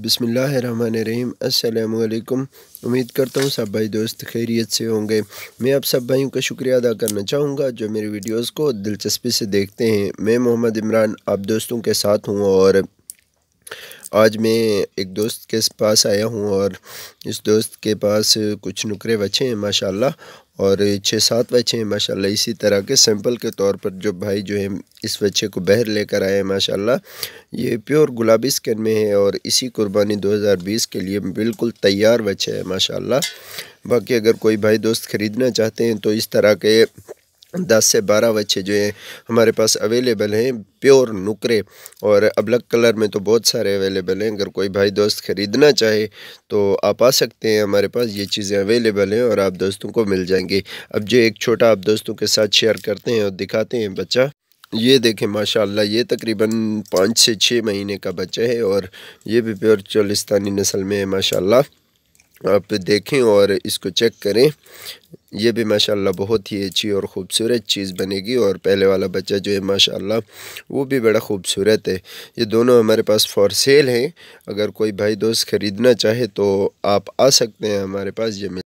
بسم اللہ الرحمن الرحیم السلام علیکم امید کرتا ہوں سب بھائی دوست خیریت سے ہوں گے میں آپ سب بھائیوں کا شکریہ ادا کرنا چاہوں گا جو میری ویڈیوز کو دلچسپی سے دیکھتے ہیں میں محمد عمران آپ دوستوں کے ساتھ ہوں اور آج میں ایک دوست کے پاس آیا ہوں اور اس دوست کے پاس کچھ نکرے بچے ہیں ماشاءاللہ اور چھ سات بچے ہیں ماشاء اللہ اسی طرح کے سیمپل کے طور پر جو بھائی جو ہے اس بچے کو بہر لے کر آئے ہیں ماشاء اللہ یہ پیور گلابی اسکن میں ہے اور اسی قربانی دو ہزار بیس کے لیے بالکل تیار بچے ہے ماشاء اللہ باقی اگر کوئی بھائی دوست خریدنا چاہتے ہیں تو اس طرح کے دس سے بارہ بچے جو ہیں ہمارے پاس اویلیبل ہیں پیور نکرے اور ابلک کلر میں تو بہت سارے اویلیبل ہیں اگر کوئی بھائی دوست خریدنا چاہے تو آپ آ سکتے ہیں ہمارے پاس یہ چیزیں اویلیبل ہیں اور آپ دوستوں کو مل جائیں گے اب جو ایک چھوٹا آپ دوستوں کے ساتھ شیئر کرتے ہیں اور دکھاتے ہیں بچہ یہ دیکھیں ماشاءاللہ یہ تقریباً پانچ سے چھ مہینے کا بچہ ہے اور یہ بھی پیور چولستانی نسل میں ہے ماشاءاللہ آپ دیکھیں اور اس کو چیک کریں یہ بھی ماشاءاللہ بہت ہی اچھی اور خوبصورت چیز بنے گی اور پہلے والا بچہ جو ہے ماشاءاللہ وہ بھی بڑا خوبصورت ہے یہ دونوں ہمارے پاس فور سیل ہیں اگر کوئی بھائی دوست خریدنا چاہے تو آپ آ سکتے ہیں ہمارے پاس یہ